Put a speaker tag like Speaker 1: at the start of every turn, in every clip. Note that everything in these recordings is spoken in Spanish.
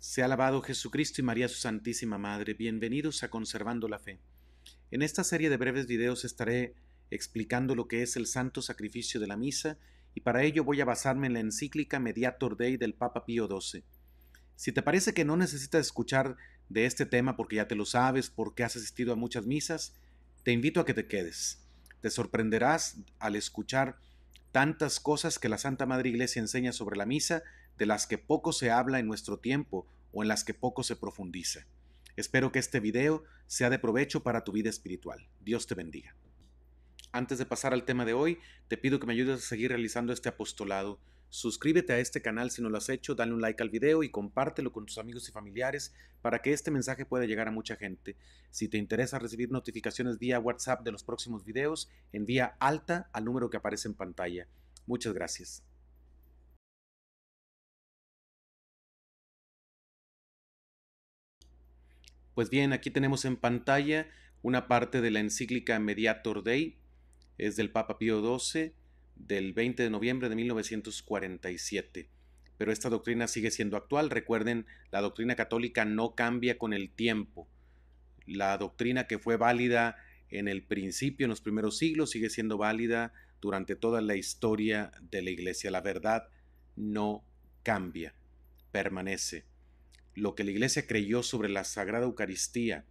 Speaker 1: Sea alabado Jesucristo y María su Santísima Madre. Bienvenidos a Conservando la Fe. En esta serie de breves videos estaré explicando lo que es el santo sacrificio de la misa y para ello voy a basarme en la encíclica Mediator Dei del Papa Pío XII. Si te parece que no necesitas escuchar de este tema porque ya te lo sabes, porque has asistido a muchas misas, te invito a que te quedes. Te sorprenderás al escuchar tantas cosas que la Santa Madre Iglesia enseña sobre la misa de las que poco se habla en nuestro tiempo o en las que poco se profundiza. Espero que este video sea de provecho para tu vida espiritual. Dios te bendiga. Antes de pasar al tema de hoy, te pido que me ayudes a seguir realizando este apostolado. Suscríbete a este canal si no lo has hecho, dale un like al video y compártelo con tus amigos y familiares para que este mensaje pueda llegar a mucha gente. Si te interesa recibir notificaciones vía WhatsApp de los próximos videos, envía alta al número que aparece en pantalla. Muchas gracias. Pues bien, aquí tenemos en pantalla una parte de la encíclica Mediator Dei, es del Papa Pío XII, del 20 de noviembre de 1947. Pero esta doctrina sigue siendo actual. Recuerden, la doctrina católica no cambia con el tiempo. La doctrina que fue válida en el principio, en los primeros siglos, sigue siendo válida durante toda la historia de la Iglesia. La verdad no cambia, permanece lo que la iglesia creyó sobre la Sagrada Eucaristía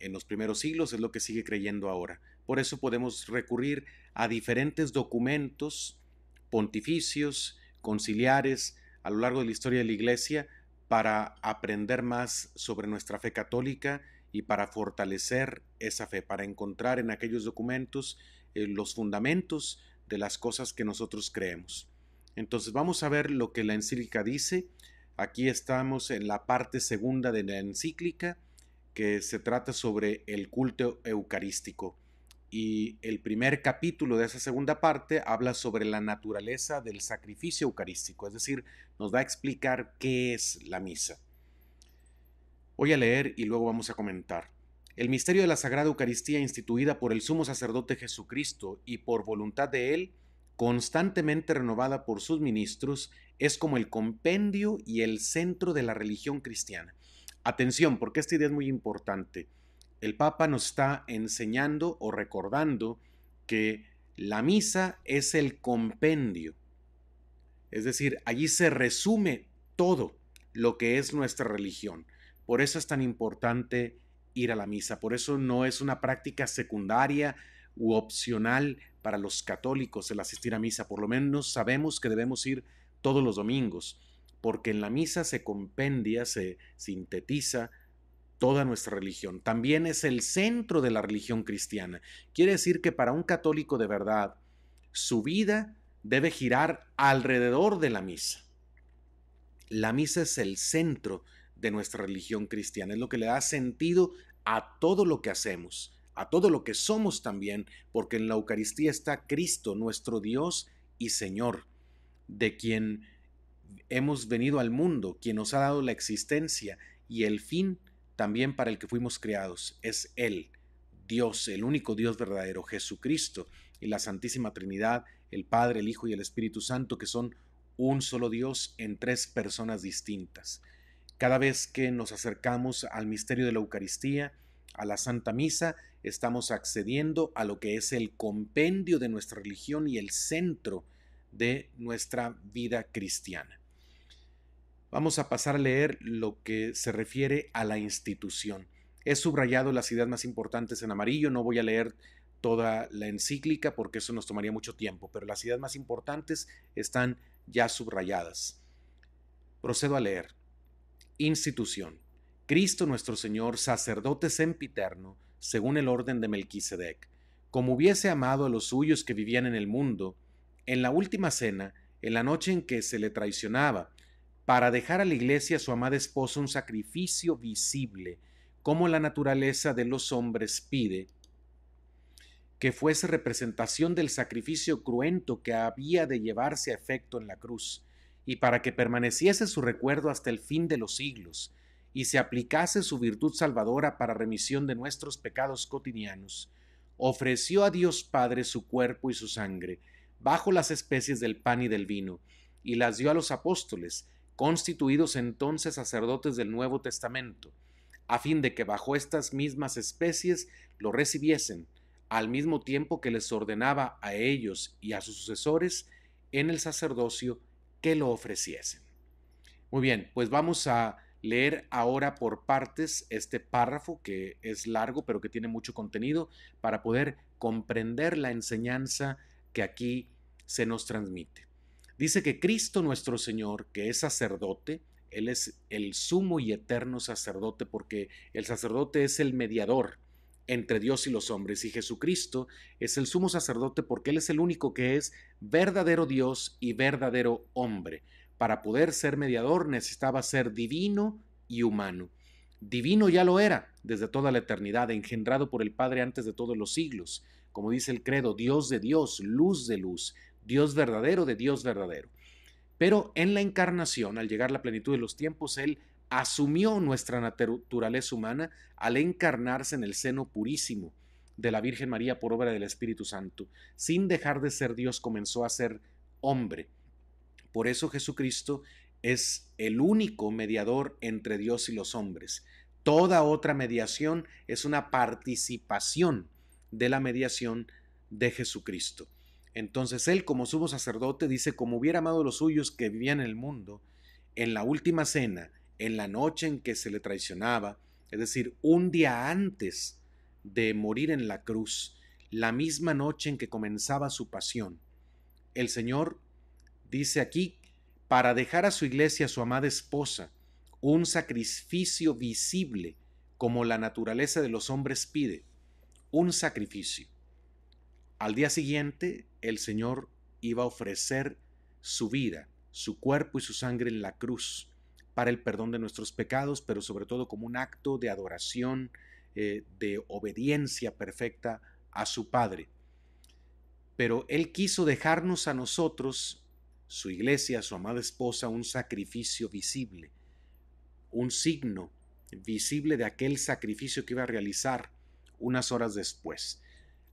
Speaker 1: en los primeros siglos es lo que sigue creyendo ahora. Por eso podemos recurrir a diferentes documentos pontificios, conciliares, a lo largo de la historia de la iglesia para aprender más sobre nuestra fe católica y para fortalecer esa fe, para encontrar en aquellos documentos eh, los fundamentos de las cosas que nosotros creemos. Entonces vamos a ver lo que la encíclica dice Aquí estamos en la parte segunda de la encíclica que se trata sobre el culto eucarístico. Y el primer capítulo de esa segunda parte habla sobre la naturaleza del sacrificio eucarístico, es decir, nos va a explicar qué es la misa. Voy a leer y luego vamos a comentar. El misterio de la Sagrada Eucaristía instituida por el Sumo Sacerdote Jesucristo y por voluntad de Él constantemente renovada por sus ministros, es como el compendio y el centro de la religión cristiana. Atención, porque esta idea es muy importante. El Papa nos está enseñando o recordando que la misa es el compendio. Es decir, allí se resume todo lo que es nuestra religión. Por eso es tan importante ir a la misa. Por eso no es una práctica secundaria u opcional para los católicos el asistir a misa, por lo menos sabemos que debemos ir todos los domingos, porque en la misa se compendia, se sintetiza toda nuestra religión. También es el centro de la religión cristiana. Quiere decir que para un católico de verdad, su vida debe girar alrededor de la misa. La misa es el centro de nuestra religión cristiana, es lo que le da sentido a todo lo que hacemos a todo lo que somos también, porque en la Eucaristía está Cristo, nuestro Dios y Señor, de quien hemos venido al mundo, quien nos ha dado la existencia y el fin también para el que fuimos creados. Es Él, Dios, el único Dios verdadero, Jesucristo, y la Santísima Trinidad, el Padre, el Hijo y el Espíritu Santo, que son un solo Dios en tres personas distintas. Cada vez que nos acercamos al misterio de la Eucaristía, a la Santa Misa, estamos accediendo a lo que es el compendio de nuestra religión y el centro de nuestra vida cristiana. Vamos a pasar a leer lo que se refiere a la institución. He subrayado las ideas más importantes en amarillo, no voy a leer toda la encíclica porque eso nos tomaría mucho tiempo, pero las ideas más importantes están ya subrayadas. Procedo a leer. Institución. Cristo nuestro Señor, sacerdote sempiterno, según el orden de Melquisedec, como hubiese amado a los suyos que vivían en el mundo, en la última cena, en la noche en que se le traicionaba, para dejar a la iglesia su amada esposa un sacrificio visible, como la naturaleza de los hombres pide, que fuese representación del sacrificio cruento que había de llevarse a efecto en la cruz, y para que permaneciese su recuerdo hasta el fin de los siglos, y se aplicase su virtud salvadora para remisión de nuestros pecados cotidianos, ofreció a Dios Padre su cuerpo y su sangre, bajo las especies del pan y del vino, y las dio a los apóstoles, constituidos entonces sacerdotes del Nuevo Testamento, a fin de que bajo estas mismas especies lo recibiesen, al mismo tiempo que les ordenaba a ellos y a sus sucesores en el sacerdocio que lo ofreciesen. Muy bien, pues vamos a leer ahora por partes este párrafo que es largo pero que tiene mucho contenido para poder comprender la enseñanza que aquí se nos transmite. Dice que Cristo nuestro Señor, que es sacerdote, Él es el sumo y eterno sacerdote porque el sacerdote es el mediador entre Dios y los hombres y Jesucristo es el sumo sacerdote porque Él es el único que es verdadero Dios y verdadero hombre para poder ser mediador necesitaba ser divino y humano. Divino ya lo era desde toda la eternidad, engendrado por el Padre antes de todos los siglos. Como dice el credo, Dios de Dios, luz de luz, Dios verdadero de Dios verdadero. Pero en la encarnación, al llegar a la plenitud de los tiempos, Él asumió nuestra naturaleza humana al encarnarse en el seno purísimo de la Virgen María por obra del Espíritu Santo. Sin dejar de ser Dios, comenzó a ser hombre. Por eso Jesucristo es el único mediador entre Dios y los hombres. Toda otra mediación es una participación de la mediación de Jesucristo. Entonces él como sumo sacerdote dice, como hubiera amado los suyos que vivían en el mundo, en la última cena, en la noche en que se le traicionaba, es decir, un día antes de morir en la cruz, la misma noche en que comenzaba su pasión, el Señor dice aquí, para dejar a su iglesia, a su amada esposa, un sacrificio visible, como la naturaleza de los hombres pide, un sacrificio. Al día siguiente, el Señor iba a ofrecer su vida, su cuerpo y su sangre en la cruz, para el perdón de nuestros pecados, pero sobre todo como un acto de adoración, eh, de obediencia perfecta a su Padre. Pero Él quiso dejarnos a nosotros su iglesia, su amada esposa, un sacrificio visible, un signo visible de aquel sacrificio que iba a realizar unas horas después.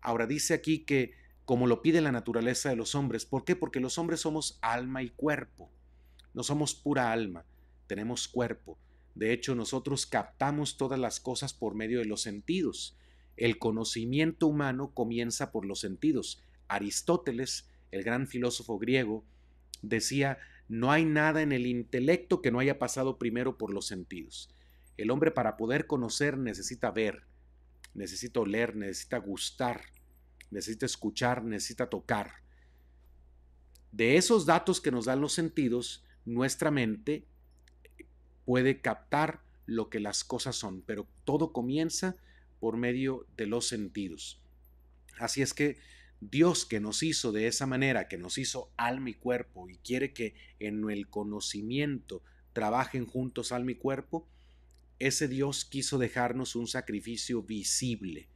Speaker 1: Ahora dice aquí que como lo pide la naturaleza de los hombres, ¿por qué? Porque los hombres somos alma y cuerpo, no somos pura alma, tenemos cuerpo. De hecho, nosotros captamos todas las cosas por medio de los sentidos. El conocimiento humano comienza por los sentidos. Aristóteles, el gran filósofo griego, decía, no hay nada en el intelecto que no haya pasado primero por los sentidos. El hombre para poder conocer necesita ver, necesita oler, necesita gustar, necesita escuchar, necesita tocar. De esos datos que nos dan los sentidos, nuestra mente puede captar lo que las cosas son, pero todo comienza por medio de los sentidos. Así es que Dios que nos hizo de esa manera, que nos hizo alma y cuerpo y quiere que en el conocimiento trabajen juntos alma y cuerpo, ese Dios quiso dejarnos un sacrificio visible,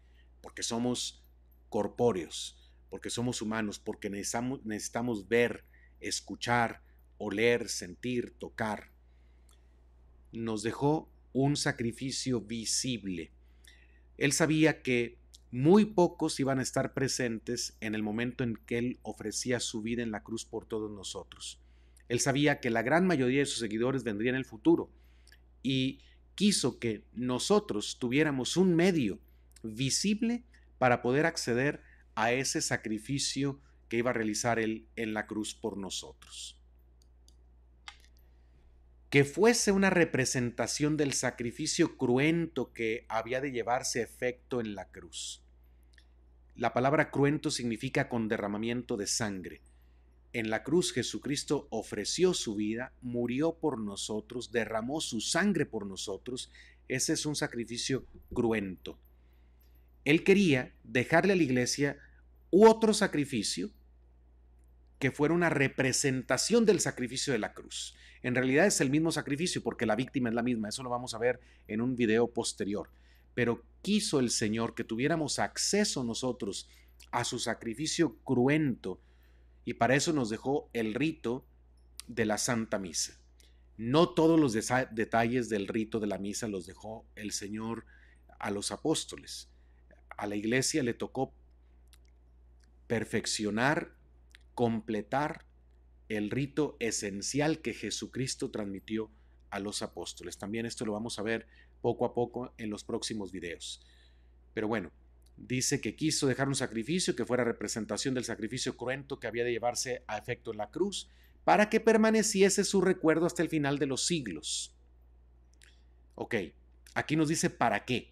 Speaker 1: porque somos corpóreos, porque somos humanos, porque necesitamos, necesitamos ver, escuchar, oler, sentir, tocar. Nos dejó un sacrificio visible. Él sabía que muy pocos iban a estar presentes en el momento en que Él ofrecía su vida en la cruz por todos nosotros. Él sabía que la gran mayoría de sus seguidores vendrían en el futuro y quiso que nosotros tuviéramos un medio visible para poder acceder a ese sacrificio que iba a realizar Él en la cruz por nosotros. Que fuese una representación del sacrificio cruento que había de llevarse efecto en la cruz. La palabra cruento significa con derramamiento de sangre. En la cruz Jesucristo ofreció su vida, murió por nosotros, derramó su sangre por nosotros. Ese es un sacrificio cruento. Él quería dejarle a la iglesia otro sacrificio que fuera una representación del sacrificio de la cruz. En realidad es el mismo sacrificio porque la víctima es la misma. Eso lo vamos a ver en un video posterior pero quiso el Señor que tuviéramos acceso nosotros a su sacrificio cruento y para eso nos dejó el rito de la Santa Misa. No todos los detalles del rito de la misa los dejó el Señor a los apóstoles. A la iglesia le tocó perfeccionar, completar el rito esencial que Jesucristo transmitió a los apóstoles. También esto lo vamos a ver poco a poco en los próximos videos. Pero bueno, dice que quiso dejar un sacrificio que fuera representación del sacrificio cruento que había de llevarse a efecto en la cruz, para que permaneciese su recuerdo hasta el final de los siglos. Ok, aquí nos dice para qué.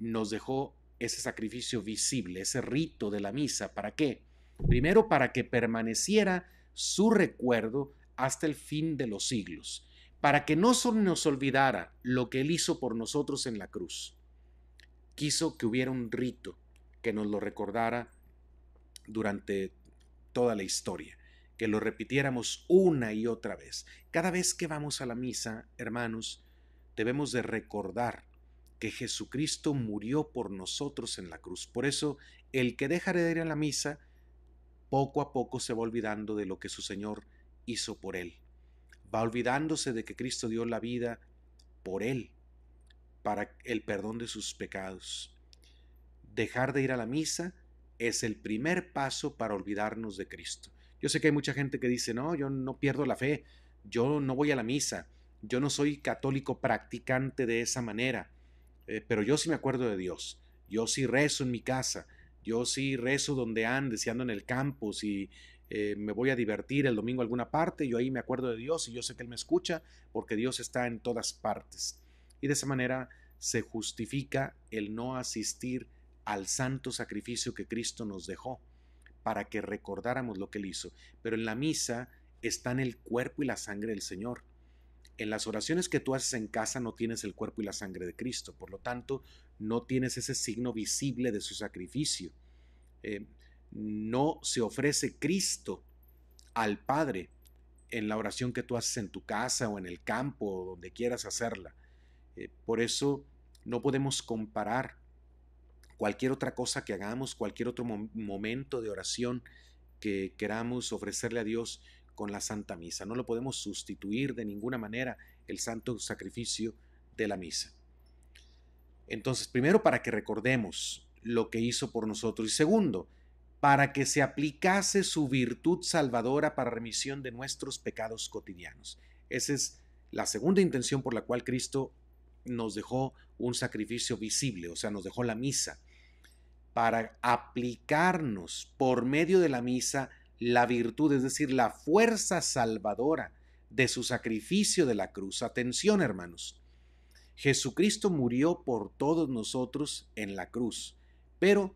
Speaker 1: Nos dejó ese sacrificio visible, ese rito de la misa. ¿Para qué? Primero, para que permaneciera su recuerdo hasta el fin de los siglos para que no nos olvidara lo que Él hizo por nosotros en la cruz. Quiso que hubiera un rito que nos lo recordara durante toda la historia, que lo repitiéramos una y otra vez. Cada vez que vamos a la misa, hermanos, debemos de recordar que Jesucristo murió por nosotros en la cruz. Por eso, el que deja de ir a la misa, poco a poco se va olvidando de lo que su Señor hizo por él olvidándose de que Cristo dio la vida por él, para el perdón de sus pecados. Dejar de ir a la misa es el primer paso para olvidarnos de Cristo. Yo sé que hay mucha gente que dice, no, yo no pierdo la fe, yo no voy a la misa, yo no soy católico practicante de esa manera, eh, pero yo sí me acuerdo de Dios, yo sí rezo en mi casa, yo sí rezo donde ande, si ando en el campo, si eh, me voy a divertir el domingo alguna parte, yo ahí me acuerdo de Dios y yo sé que Él me escucha porque Dios está en todas partes. Y de esa manera se justifica el no asistir al santo sacrificio que Cristo nos dejó para que recordáramos lo que Él hizo. Pero en la misa están el cuerpo y la sangre del Señor. En las oraciones que tú haces en casa no tienes el cuerpo y la sangre de Cristo, por lo tanto no tienes ese signo visible de su sacrificio. Eh, no se ofrece Cristo al Padre en la oración que tú haces en tu casa o en el campo o donde quieras hacerla. Eh, por eso no podemos comparar cualquier otra cosa que hagamos, cualquier otro momento de oración que queramos ofrecerle a Dios con la Santa Misa. No lo podemos sustituir de ninguna manera el santo sacrificio de la misa. Entonces, primero, para que recordemos lo que hizo por nosotros. Y segundo, para que se aplicase su virtud salvadora para remisión de nuestros pecados cotidianos. Esa es la segunda intención por la cual Cristo nos dejó un sacrificio visible, o sea, nos dejó la misa, para aplicarnos por medio de la misa la virtud, es decir, la fuerza salvadora de su sacrificio de la cruz. Atención, hermanos. Jesucristo murió por todos nosotros en la cruz, pero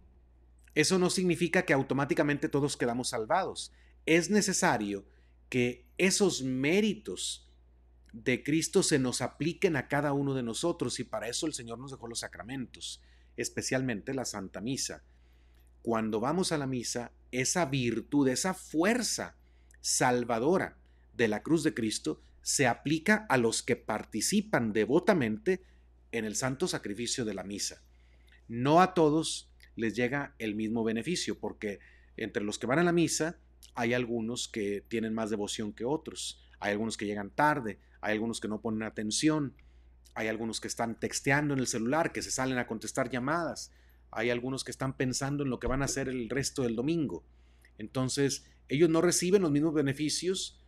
Speaker 1: eso no significa que automáticamente todos quedamos salvados. Es necesario que esos méritos de Cristo se nos apliquen a cada uno de nosotros y para eso el Señor nos dejó los sacramentos, especialmente la Santa Misa. Cuando vamos a la misa, esa virtud, esa fuerza salvadora de la cruz de Cristo se aplica a los que participan devotamente en el santo sacrificio de la misa. No a todos, les llega el mismo beneficio, porque entre los que van a la misa hay algunos que tienen más devoción que otros, hay algunos que llegan tarde, hay algunos que no ponen atención, hay algunos que están texteando en el celular, que se salen a contestar llamadas, hay algunos que están pensando en lo que van a hacer el resto del domingo. Entonces, ellos no reciben los mismos beneficios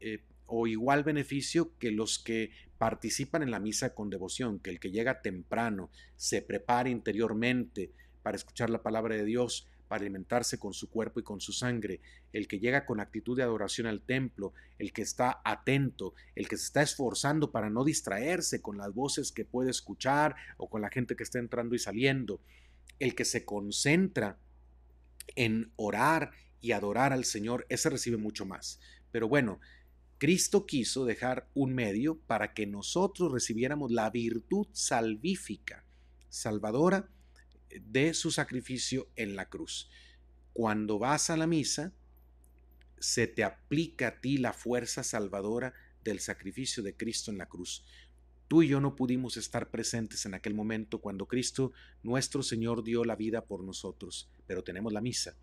Speaker 1: eh, o igual beneficio que los que participan en la misa con devoción, que el que llega temprano, se prepara interiormente, para escuchar la palabra de Dios, para alimentarse con su cuerpo y con su sangre, el que llega con actitud de adoración al templo, el que está atento, el que se está esforzando para no distraerse con las voces que puede escuchar o con la gente que está entrando y saliendo, el que se concentra en orar y adorar al Señor, ese recibe mucho más. Pero bueno, Cristo quiso dejar un medio para que nosotros recibiéramos la virtud salvífica, salvadora, de su sacrificio en la cruz. Cuando vas a la misa, se te aplica a ti la fuerza salvadora del sacrificio de Cristo en la cruz. Tú y yo no pudimos estar presentes en aquel momento cuando Cristo, nuestro Señor, dio la vida por nosotros, pero tenemos la misa.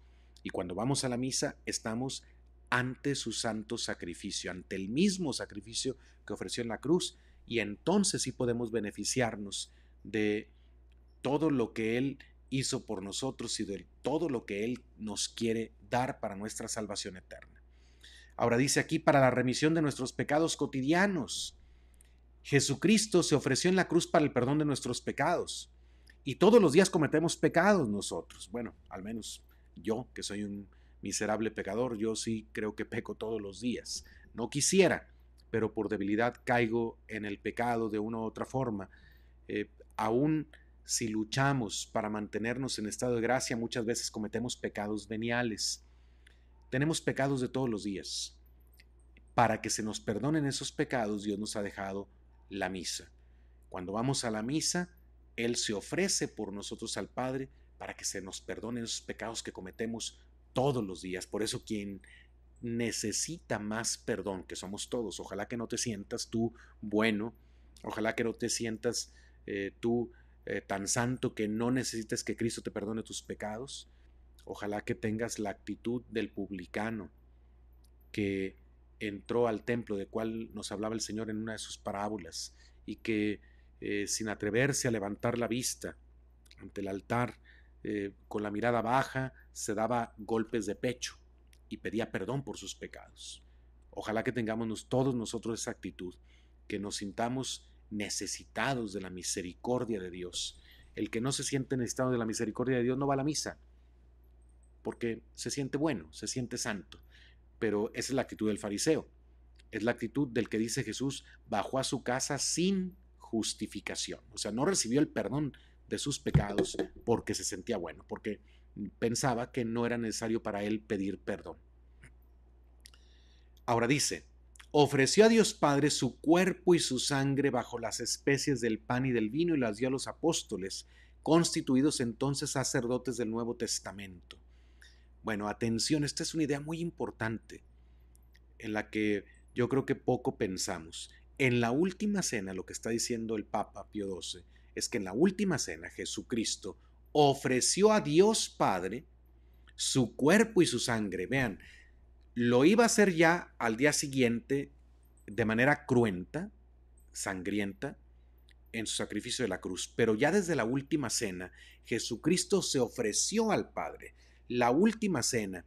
Speaker 1: Y cuando vamos a la misa, estamos ante su santo sacrificio, ante el mismo sacrificio que ofreció en la cruz, y entonces sí podemos beneficiarnos de todo lo que Él hizo por nosotros y todo lo que Él nos quiere dar para nuestra salvación eterna. Ahora dice aquí, para la remisión de nuestros pecados cotidianos. Jesucristo se ofreció en la cruz para el perdón de nuestros pecados. Y todos los días cometemos pecados nosotros. Bueno, al menos yo, que soy un miserable pecador, yo sí creo que peco todos los días. No quisiera, pero por debilidad caigo en el pecado de una u otra forma. Eh, aún si luchamos para mantenernos en estado de gracia, muchas veces cometemos pecados veniales. Tenemos pecados de todos los días. Para que se nos perdonen esos pecados, Dios nos ha dejado la misa. Cuando vamos a la misa, Él se ofrece por nosotros al Padre para que se nos perdonen esos pecados que cometemos todos los días. Por eso quien necesita más perdón, que somos todos, ojalá que no te sientas tú bueno, ojalá que no te sientas eh, tú eh, tan santo que no necesites que Cristo te perdone tus pecados. Ojalá que tengas la actitud del publicano que entró al templo, de cual nos hablaba el Señor en una de sus parábolas, y que eh, sin atreverse a levantar la vista ante el altar, eh, con la mirada baja, se daba golpes de pecho y pedía perdón por sus pecados. Ojalá que tengamos todos nosotros esa actitud, que nos sintamos necesitados de la misericordia de Dios. El que no se siente necesitado de la misericordia de Dios no va a la misa, porque se siente bueno, se siente santo. Pero esa es la actitud del fariseo, es la actitud del que dice Jesús, bajó a su casa sin justificación. O sea, no recibió el perdón de sus pecados porque se sentía bueno, porque pensaba que no era necesario para él pedir perdón. Ahora dice, ofreció a Dios Padre su cuerpo y su sangre bajo las especies del pan y del vino y las dio a los apóstoles, constituidos entonces sacerdotes del Nuevo Testamento. Bueno, atención, esta es una idea muy importante en la que yo creo que poco pensamos. En la última cena, lo que está diciendo el Papa Pío XII es que en la última cena Jesucristo ofreció a Dios Padre su cuerpo y su sangre. Vean, lo iba a hacer ya al día siguiente de manera cruenta, sangrienta, en su sacrificio de la cruz. Pero ya desde la última cena, Jesucristo se ofreció al Padre. La última cena,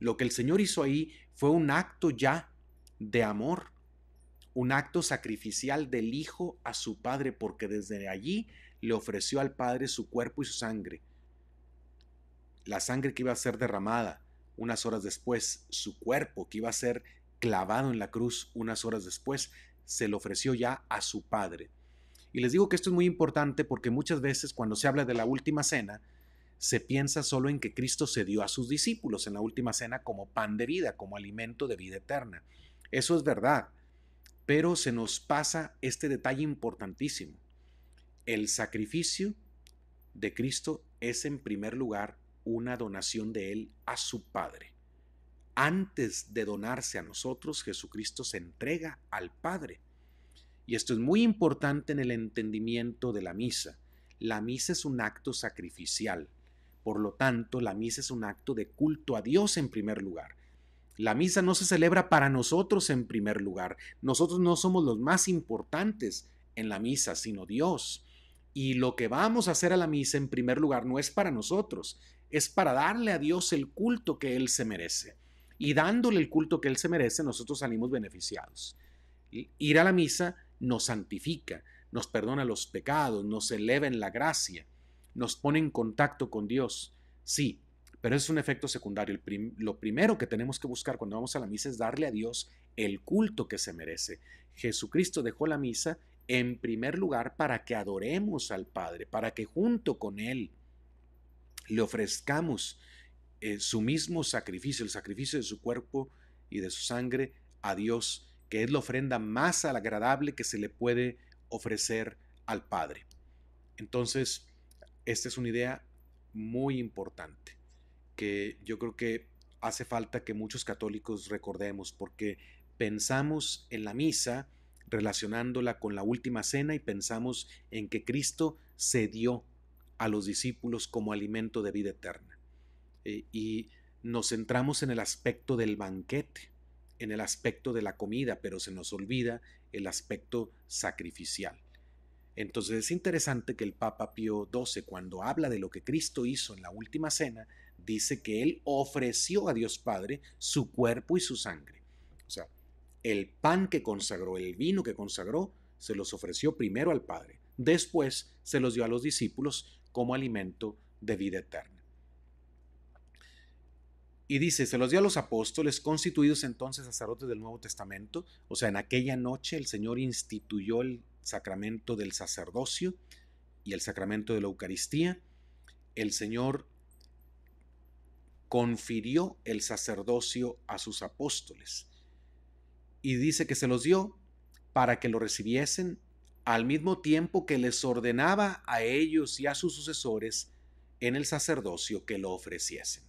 Speaker 1: lo que el Señor hizo ahí fue un acto ya de amor, un acto sacrificial del Hijo a su Padre, porque desde allí le ofreció al Padre su cuerpo y su sangre, la sangre que iba a ser derramada unas horas después, su cuerpo, que iba a ser clavado en la cruz unas horas después, se lo ofreció ya a su Padre. Y les digo que esto es muy importante porque muchas veces cuando se habla de la última cena, se piensa solo en que Cristo se dio a sus discípulos en la última cena como pan de vida, como alimento de vida eterna. Eso es verdad, pero se nos pasa este detalle importantísimo. El sacrificio de Cristo es en primer lugar una donación de Él a su Padre. Antes de donarse a nosotros, Jesucristo se entrega al Padre. Y esto es muy importante en el entendimiento de la misa. La misa es un acto sacrificial. Por lo tanto, la misa es un acto de culto a Dios en primer lugar. La misa no se celebra para nosotros en primer lugar. Nosotros no somos los más importantes en la misa, sino Dios. Y lo que vamos a hacer a la misa en primer lugar no es para nosotros, es para darle a Dios el culto que Él se merece. Y dándole el culto que Él se merece, nosotros salimos beneficiados. Ir a la misa nos santifica, nos perdona los pecados, nos eleva en la gracia, nos pone en contacto con Dios. Sí, pero es un efecto secundario. lo primero que tenemos que buscar cuando vamos a la misa es darle a Dios el culto que se merece. Jesucristo dejó la misa en primer lugar para que adoremos al Padre, para que junto con Él le ofrezcamos eh, su mismo sacrificio, el sacrificio de su cuerpo y de su sangre a Dios, que es la ofrenda más agradable que se le puede ofrecer al Padre. Entonces, esta es una idea muy importante que yo creo que hace falta que muchos católicos recordemos porque pensamos en la misa relacionándola con la última cena y pensamos en que Cristo se dio a los discípulos como alimento de vida eterna. Eh, y nos centramos en el aspecto del banquete, en el aspecto de la comida, pero se nos olvida el aspecto sacrificial. Entonces es interesante que el Papa Pío XII, cuando habla de lo que Cristo hizo en la última cena, dice que Él ofreció a Dios Padre su cuerpo y su sangre. O sea, el pan que consagró, el vino que consagró, se los ofreció primero al Padre, después se los dio a los discípulos como alimento de vida eterna. Y dice, se los dio a los apóstoles, constituidos entonces sacerdotes del Nuevo Testamento, o sea, en aquella noche el Señor instituyó el sacramento del sacerdocio y el sacramento de la Eucaristía, el Señor confirió el sacerdocio a sus apóstoles. Y dice que se los dio para que lo recibiesen al mismo tiempo que les ordenaba a ellos y a sus sucesores en el sacerdocio que lo ofreciesen.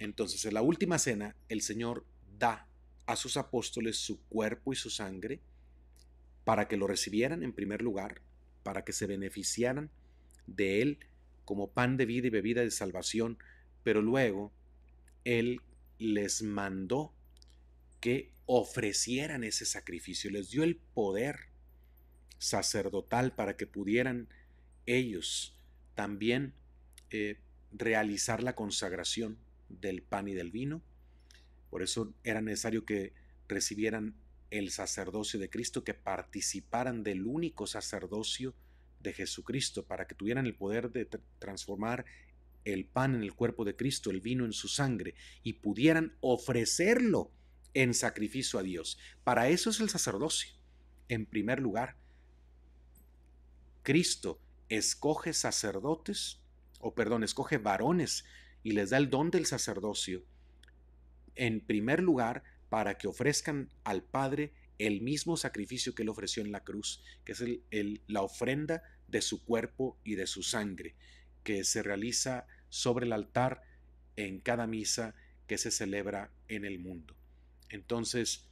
Speaker 1: Entonces, en la última cena, el Señor da a sus apóstoles su cuerpo y su sangre para que lo recibieran en primer lugar, para que se beneficiaran de él como pan de vida y bebida de salvación, pero luego Él les mandó que ofrecieran ese sacrificio, les dio el poder sacerdotal para que pudieran ellos también eh, realizar la consagración del pan y del vino. Por eso era necesario que recibieran el sacerdocio de Cristo, que participaran del único sacerdocio de Jesucristo, para que tuvieran el poder de transformar el pan en el cuerpo de Cristo, el vino en su sangre, y pudieran ofrecerlo en sacrificio a Dios. Para eso es el sacerdocio, en primer lugar. Cristo escoge sacerdotes, o perdón, escoge varones y les da el don del sacerdocio, en primer lugar, para que ofrezcan al Padre el mismo sacrificio que él ofreció en la cruz, que es la ofrenda de su cuerpo y de su sangre, que se realiza sobre el altar en cada misa que se celebra en el mundo. Entonces,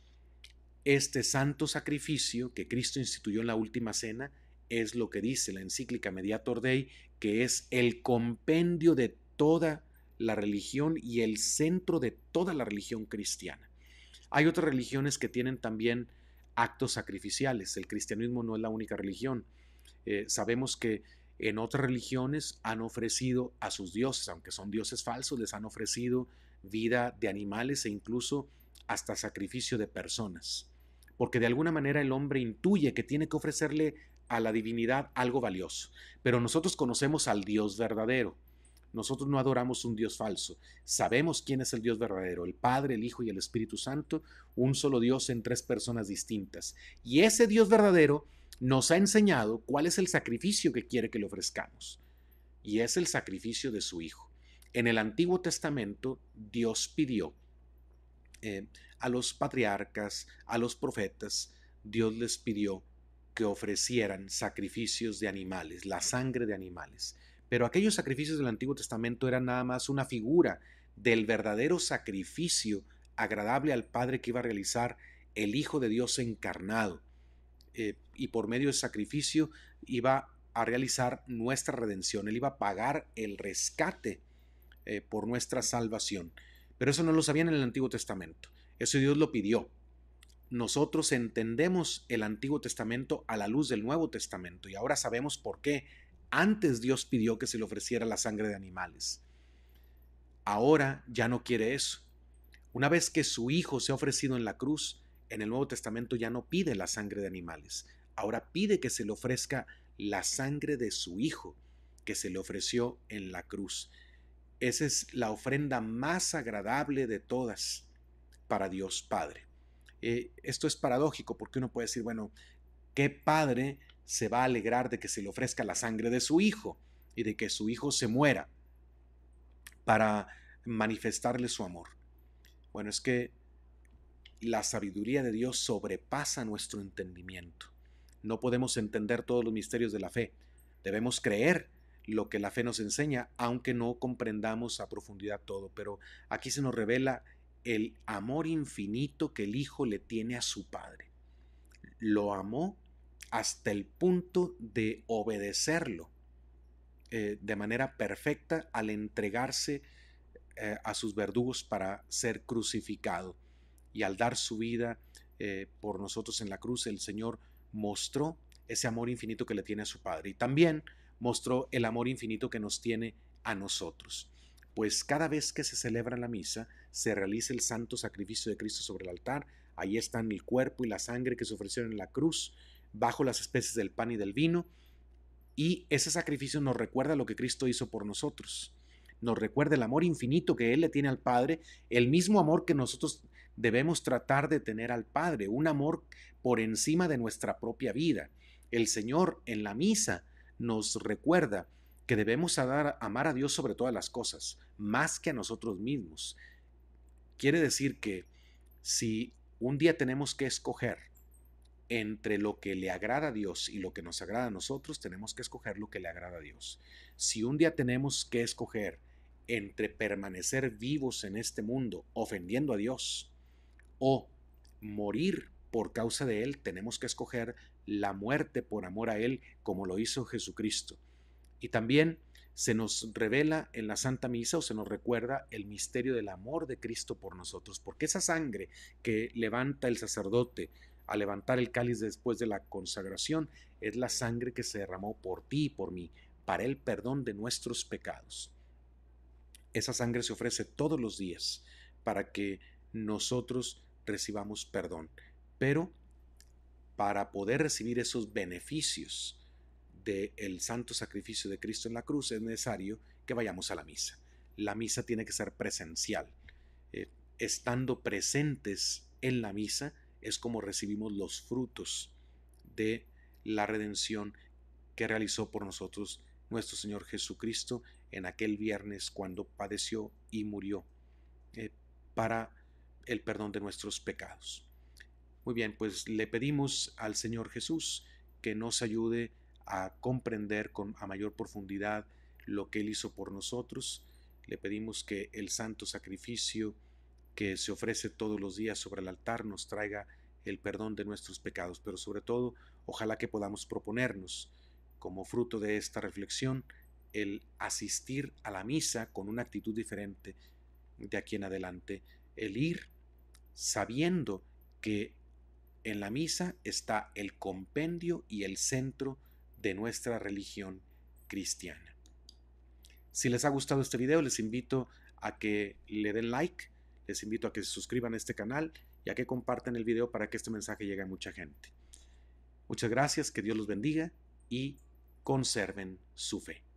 Speaker 1: este santo sacrificio que Cristo instituyó en la última cena es lo que dice la encíclica Mediator Dei, que es el compendio de toda la religión y el centro de toda la religión cristiana. Hay otras religiones que tienen también actos sacrificiales. El cristianismo no es la única religión. Eh, sabemos que en otras religiones han ofrecido a sus dioses, aunque son dioses falsos, les han ofrecido vida de animales e incluso hasta sacrificio de personas porque de alguna manera el hombre intuye que tiene que ofrecerle a la divinidad algo valioso. Pero nosotros conocemos al Dios verdadero. Nosotros no adoramos un Dios falso. Sabemos quién es el Dios verdadero, el Padre, el Hijo y el Espíritu Santo, un solo Dios en tres personas distintas. Y ese Dios verdadero nos ha enseñado cuál es el sacrificio que quiere que le ofrezcamos. Y es el sacrificio de su Hijo. En el Antiguo Testamento Dios pidió eh, a los patriarcas, a los profetas, Dios les pidió que ofrecieran sacrificios de animales, la sangre de animales. Pero aquellos sacrificios del Antiguo Testamento eran nada más una figura del verdadero sacrificio agradable al Padre que iba a realizar el Hijo de Dios encarnado. Eh, y por medio de sacrificio iba a realizar nuestra redención, Él iba a pagar el rescate eh, por nuestra salvación. Pero eso no lo sabían en el Antiguo Testamento. Eso Dios lo pidió. Nosotros entendemos el Antiguo Testamento a la luz del Nuevo Testamento y ahora sabemos por qué antes Dios pidió que se le ofreciera la sangre de animales. Ahora ya no quiere eso. Una vez que su Hijo se ha ofrecido en la cruz, en el Nuevo Testamento ya no pide la sangre de animales. Ahora pide que se le ofrezca la sangre de su Hijo, que se le ofreció en la cruz. Esa es la ofrenda más agradable de todas para Dios Padre. Eh, esto es paradójico porque uno puede decir, bueno, ¿qué padre se va a alegrar de que se le ofrezca la sangre de su hijo y de que su hijo se muera para manifestarle su amor? Bueno, es que la sabiduría de Dios sobrepasa nuestro entendimiento. No podemos entender todos los misterios de la fe. Debemos creer lo que la fe nos enseña, aunque no comprendamos a profundidad todo. Pero aquí se nos revela el amor infinito que el Hijo le tiene a su Padre. Lo amó hasta el punto de obedecerlo eh, de manera perfecta al entregarse eh, a sus verdugos para ser crucificado. Y al dar su vida eh, por nosotros en la cruz, el Señor mostró ese amor infinito que le tiene a su Padre. Y también mostró el amor infinito que nos tiene a nosotros. Pues cada vez que se celebra la misa, se realiza el santo sacrificio de Cristo sobre el altar, ahí están el cuerpo y la sangre que se ofrecieron en la cruz, bajo las especies del pan y del vino, y ese sacrificio nos recuerda lo que Cristo hizo por nosotros. Nos recuerda el amor infinito que Él le tiene al Padre, el mismo amor que nosotros debemos tratar de tener al Padre, un amor por encima de nuestra propia vida. El Señor en la misa nos recuerda que debemos amar a Dios sobre todas las cosas, más que a nosotros mismos. Quiere decir que si un día tenemos que escoger entre lo que le agrada a Dios y lo que nos agrada a nosotros, tenemos que escoger lo que le agrada a Dios. Si un día tenemos que escoger entre permanecer vivos en este mundo ofendiendo a Dios o morir por causa de Él, tenemos que escoger la muerte por amor a Él, como lo hizo Jesucristo. Y también se nos revela en la Santa Misa o se nos recuerda el misterio del amor de Cristo por nosotros, porque esa sangre que levanta el sacerdote a levantar el cáliz después de la consagración es la sangre que se derramó por ti y por mí, para el perdón de nuestros pecados. Esa sangre se ofrece todos los días para que nosotros recibamos perdón, pero para poder recibir esos beneficios del santo sacrificio de Cristo en la cruz, es necesario que vayamos a la misa. La misa tiene que ser presencial. Eh, estando presentes en la misa es como recibimos los frutos de la redención que realizó por nosotros nuestro Señor Jesucristo en aquel viernes cuando padeció y murió eh, para el perdón de nuestros pecados. Muy bien, pues le pedimos al Señor Jesús que nos ayude a comprender con, a mayor profundidad lo que Él hizo por nosotros. Le pedimos que el santo sacrificio que se ofrece todos los días sobre el altar nos traiga el perdón de nuestros pecados, pero sobre todo, ojalá que podamos proponernos, como fruto de esta reflexión, el asistir a la misa con una actitud diferente de aquí en adelante, el ir sabiendo que en la misa está el compendio y el centro de nuestra religión cristiana. Si les ha gustado este video, les invito a que le den like, les invito a que se suscriban a este canal y a que compartan el video para que este mensaje llegue a mucha gente. Muchas gracias, que Dios los bendiga y conserven su fe.